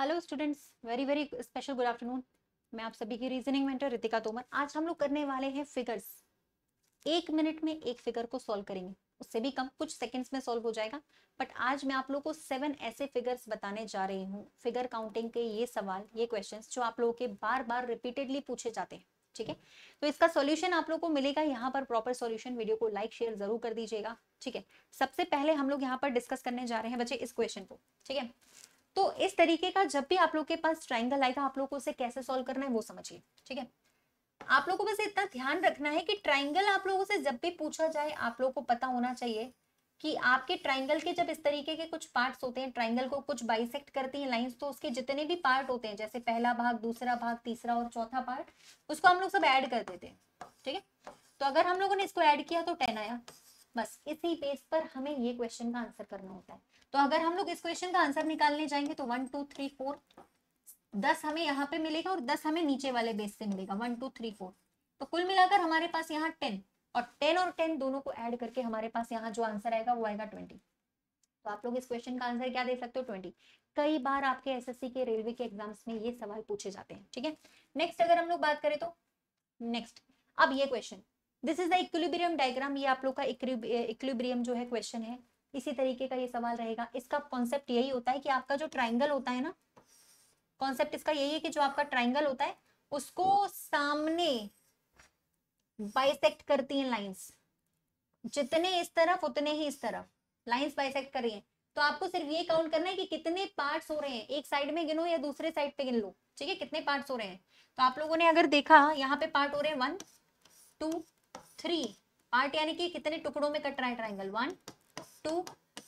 hello students very very special good afternoon मैं आप सभी की रीजनिंग मेंटर रितिका तोमर आज हम लोग करने वाले हैं फिगर्स एक मिनट में एक फिगर को सॉल्व करेंगे उससे भी कम कुछ सेकंड्स में सॉल्व हो जाएगा बट आज मैं आप लोगों को सेवन ऐसे फिगर्स बताने जा रही हूँ फिगर काउंटिंग के ये सवाल ये क्वेश्चन जो आप लोगों के बार बार रिपीटेडली पूछे जाते हैं ठीक है तो इसका सोल्यूशन आप लोग को मिलेगा यहाँ पर प्रॉपर सोल्यूशन वीडियो को लाइक शेयर जरूर कर दीजिएगा ठीक है सबसे पहले हम लोग यहाँ पर डिस्कस करने जा रहे हैं बच्चे इस क्वेश्चन को ठीक है तो इस तरीके का जब भी आप लोग के पास ट्राइंगल आएगा आप लोग को उसे कैसे सॉल्व करना है वो समझिए ठीक है आप लोग को बस इतना ध्यान रखना है कि ट्राइंगल आप लोगों से जब भी पूछा जाए आप लोगों को पता होना चाहिए कि आपके ट्राइंगल के जब इस तरीके के कुछ पार्ट्स होते हैं ट्राइंगल को कुछ बाइसेक्ट करती हैं लाइंस तो उसके जितने भी पार्ट होते हैं जैसे पहला भाग दूसरा भाग तीसरा और चौथा पार्ट उसको हम लोग सब ऐड कर देते हैं ठीक है तो अगर हम लोगों ने इसको ऐड किया तो टेन आया बस इसी बेस पर हमें ये क्वेश्चन का आंसर करना होता है तो अगर हम लोग इस क्वेश्चन का आंसर निकालने जाएंगे तो वन टू थ्री फोर दस हमें यहाँ पे मिलेगा और दस हमें नीचे वाले बेस से मिलेगा वन टू थ्री फोर तो कुल मिलाकर हमारे पास यहाँ टेन और टेन और टेन दोनों को ऐड करके हमारे पास यहाँ जो आंसर आएगा वो आएगा ट्वेंटी तो आप लोग इस क्वेश्चन का आंसर क्या दे सकते हो ट्वेंटी कई बार आपके एसएससी के रेलवे के एग्जाम्स में ये सवाल पूछे जाते हैं ठीक है नेक्स्ट अगर हम लोग बात करें तो नेक्स्ट अब ये question this is the equilibrium diagram ये आप लोग का इक्विलिब्रियम जो है क्वेश्चन है इसी तरीके का ये सवाल रहेगा इसका कॉन्सेप्ट यही होता है कि आपका जो ट्राइंगल होता है ना कॉन्सेप्ट इसका यही है कि जो आपका ट्राइंगल होता है उसको सामने बाइसेक्ट करती है लाइन्स जितने इस तरफ उतने ही इस तरफ लाइन्स बाइसेक्ट कर रही है तो आपको सिर्फ ये काउंट करना है कि कितने पार्ट्स हो रहे हैं एक साइड में गिनो या दूसरे साइड पे गिन लो ठीक है कितने पार्ट्स हो रहे हैं तो आप लोगों ने अगर देखा यहाँ पे पार्ट हो रहे हैं वन टू थ्री पार्ट यानी कि कितने टुकड़ों में कट रहा है ट्राइंगल वन टू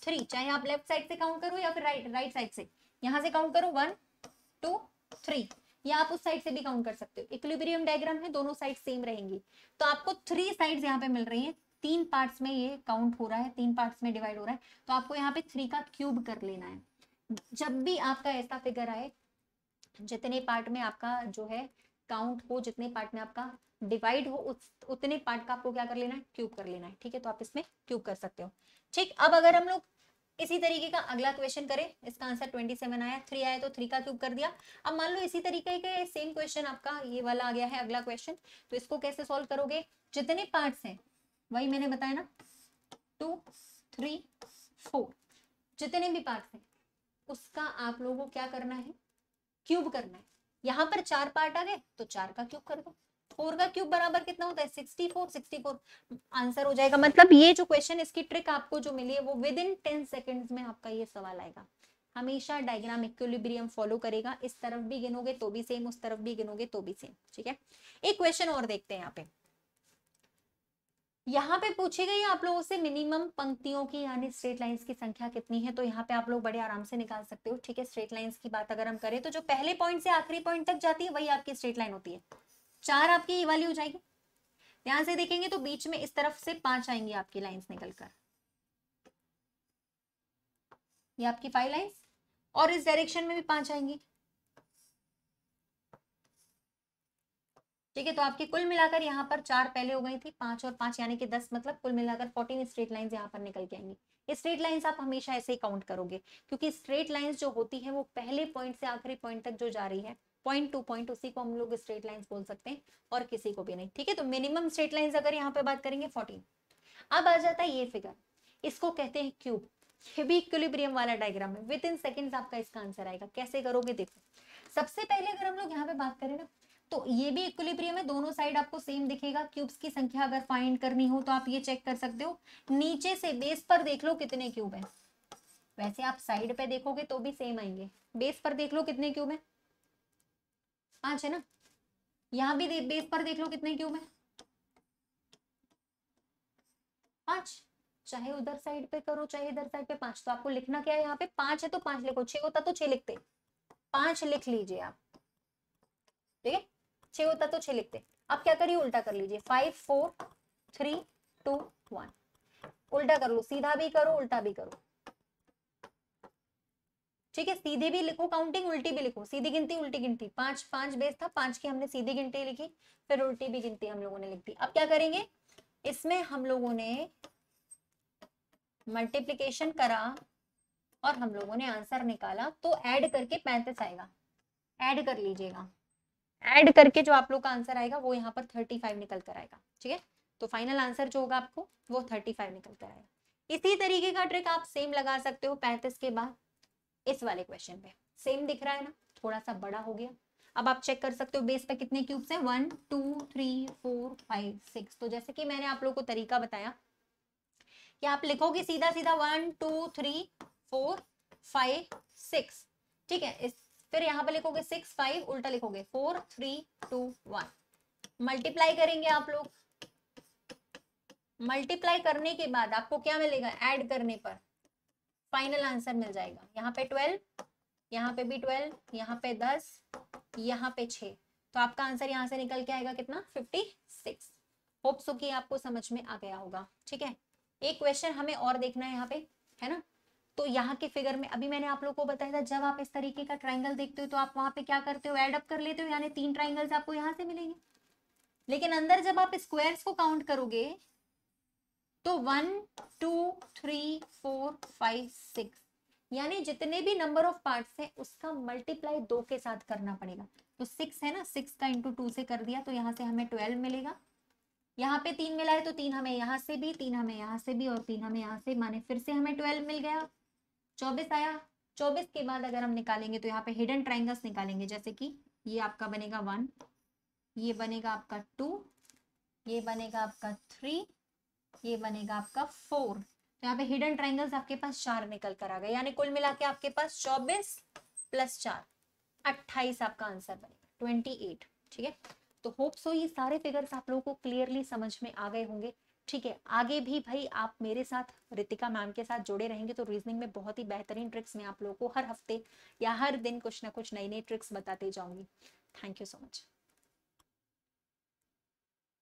थ्री चाहे आप लेफ्ट साइड से काउंट करो या फिर राइट राइट साइड से यहाँ से काउंट करो वन टू थ्री या आप उस साइड से भी काउंट कर सकते हो इक्विलिब्रियम डायग्राम है दोनों साइड सेम रहेंगी तो आपको थ्री साइड यहाँ पे मिल रही है तीन पार्ट्स में ये काउंट हो रहा है तीन पार्ट्स में डिवाइड हो रहा है तो आपको यहाँ पे थ्री का क्यूब कर लेना है जब भी आपका ऐसा फिगर आए जितने पार्ट में आपका जो है काउंट हो जितने पार्ट में आपका डिवाइड हो उस उतने पार्ट का आपको क्या कर लेना है क्यूब कर लेना है ठीक है तो आप इसमें क्यूब कर सकते हो ठीक अब अगर हम लोग इसी तरीके का अगला क्वेश्चन करें इसका आंसर 27 आया थ्री आया तो थ्री का क्यूब कर दिया अब मान लो इसी तरीके के सेम क्वेश्चन आपका ये वाला आ गया है अगला क्वेश्चन तो इसको कैसे सॉल्व करोगे जितने पार्ट है वही मैंने बताया ना टू थ्री फोर जितने भी पार्ट है उसका आप लोगों को क्या करना है क्यूब करना है यहाँ पर चार पार्ट आ गए तो चार का क्यूब कर दो फोर का क्यूब बराबर कितना होता है sixty four sixty four answer हो जाएगा मतलब ये जो क्वेश्चन इसकी ट्रिक आपको जो मिली है वो विद इन टेन सेकेंड में आपका ये सवाल आएगा हमेशा डायग्राम इक्विलिब्रियम फॉलो करेगा इस तरफ भी गिनोगे तो भी सेम उस तरफ भी गिनोगे तो भी सेम ठीक है एक क्वेश्चन और देखते हैं यहाँ पे यहाँ पे पूछे गए आप लोगों से मिनिमम पंक्तियों की यानी स्ट्रेट लाइंस की संख्या कितनी है तो यहाँ पे आप लोग बड़े आराम से निकाल सकते हो ठीक है स्ट्रेट लाइंस की बात अगर हम करें तो जो पहले पॉइंट से आखिरी पॉइंट तक जाती है वही आपकी स्ट्रेट लाइन होती है चार आपकी ये वाली हो जाएगी ध्यान से देखेंगे तो बीच में इस तरफ से पांच आएंगी आपकी लाइंस निकलकर ये आपकी फाइव लाइंस और इस डायरेक्शन में भी पांच आएंगी ठीक है तो आपकी कुल मिलाकर यहाँ पर चार पहले हो गई थी पांच और पांच यानी कि दस मतलब कुल मिलाकर फोर्टीन स्ट्रेट लाइंस यहाँ पर निकल के आएंगी स्ट्रेट लाइंस आप हमेशा ऐसे ही काउंट करोगे क्योंकि स्ट्रेट लाइंस जो होती है वो पहले पॉइंट से आखिरी पॉइंट तक जो जा रही है पॉइंट टू पॉइंट उसी को हम लोग स्ट्रेट लाइन्स बोल सकते हैं और किसी को भी नहीं ठीक है तो मिनिमम स्ट्रेट लाइन्स अगर यहाँ पे बात करेंगे फोर्टीन अब आ जाता है ये फिगर इसको कहते हैं क्यूब ये भी इक्विलिब्रियम वाला डायग्राम है विद इन सेकेंड आपका इसका आंसर आएगा कैसे करोगे देखो सबसे पहले अगर हम लोग यहाँ पे बात करें ना तो ये भी इक्विलिब्रियम है दोनों साइड आपको सेम दिखेगा क्यूब्स की संख्या अगर फाइंड करनी हो तो आप ये चेक कर सकते हो नीचे से बेस पर देख लो कितने क्यूब है वैसे आप साइड पे देखोगे तो भी सेम आएंगे बेस पर देख लो कितने क्यूब है पांच है ना यहां भी बेस पर देख लो कितने क्यूब है पांच चाहे उधर साइड पे करो चाहे इधर साइड पे पांच तो आपको लिखना क्या है यहाँ पे पांच है तो पांच लिखो छह होता तो छह लिखते पांच लिख लीजिए आप ठीक है छह होता तो छह लिखते अब क्या करिए उल्टा कर लीजिए five four three two one उल्टा कर लो सीधा भी करो उल्टा भी करो ठीक है सीधे भी लिखो काउंटिंग उल्टी भी लिखो सीधी गिनती उल्टी गिनती पांच पांच बेस था पांच की हमने सीधी गिनती लिखी फिर उल्टी भी गिनती हम लोगों ने लिख दी अब क्या करेंगे इसमें हम लोगों ने मल्टीप्लीकेशन करा और हम लोगों ने आंसर निकाला तो ऐड करके पैंतीस आएगा ऐड कर लीजिएगा ऐड करके जो आप लोग का आंसर आएगा वो यहाँ पर थर्टी फाइव निकल कर आएगा ठीक है तो फाइनल आंसर जो होगा आपको वो थर्टी फाइव निकल कर आएगा इसी तरीके का ट्रिक आप सेम लगा सकते हो पैंतीस के बाद इस वाले क्वेश्चन पे सेम दिख रहा है ना थोड़ा सा बड़ा हो गया अब आप चेक कर सकते हो बेस पे कितने क्यूब्स हैं one two three four five six तो जैसे कि मैंने आप लोगों को तरीका बताया कि आप लिखोगे सीधा सीधा one two three four five six ठीक है इस फिर यहाँ पे लिखोगे सिक्स फाइव उल्टा लिखोगे four three two one multiply करेंगे आप लोग मल्टीप्लाई करने के बाद आपको क्या मिलेगा एड करने पर फाइनल आंसर मिल जाएगा यहाँ पे ट्वेल्व यहाँ पे भी ट्वेल्व यहाँ पे दस यहाँ पे छ तो आपका आंसर यहाँ से निकल के आएगा कितना फिफ्टी सिक्स होप सो की आपको समझ में आ गया होगा ठीक है एक क्वेश्चन हमें और देखना है यहाँ पे है ना तो यहाँ के फिगर में अभी मैंने आप लोगों को बताया था जब आप इस तरीके का ट्राइंगल देखते हो तो आप वहां पे क्या करते हो एडअप कर लेते हो यानी तीन ट्राइंगल्स आपको यहाँ से मिलेंगे लेकिन अंदर जब आप स्क्वायर्स को काउंट करोगे तो one two three four five six यानी जितने भी नंबर ऑफ पार्ट है उसका मल्टीप्लाई दो के साथ करना पड़ेगा तो सिक्स है ना सिक्स का इंटू टू से कर दिया तो यहाँ से हमें ट्वेल्व मिलेगा यहाँ पे तीन मिला है तो तीन हमें यहाँ से भी तीन हमें यहाँ से भी और तीन हमें यहाँ से माने फिर से हमें ट्वेल्व मिल गया चौबीस आया चौबीस के बाद अगर हम निकालेंगे तो यहाँ पे हिडन ट्राइंगल्स निकालेंगे जैसे कि ये आपका बनेगा वन ये बनेगा आपका टू ये बनेगा आपका थ्री ये बनेगा आपका फोर तो यहाँ पे हिडन ट्राइंगल्स आपके पास चार निकल कर आ गए यानी कुल मिला के आपके पास चौबीस प्लस चार अट्ठाईस आपका आंसर बनेगा ट्वेंटी एट ठीक है तो होप सो ये सारे फिगर्स आप लोगों को क्लियरली समझ में आ गए होंगे ठीक है आगे भी भाई आप मेरे साथ रितिका मैम के साथ जुड़े रहेंगे तो रीजनिंग में बहुत ही बेहतरीन ट्रिक्स मैं आप लोगों को हर हफ्ते या हर दिन कुछ ना कुछ नई नई ट्रिक्स बताते जाऊंगी थैंक यू सो मच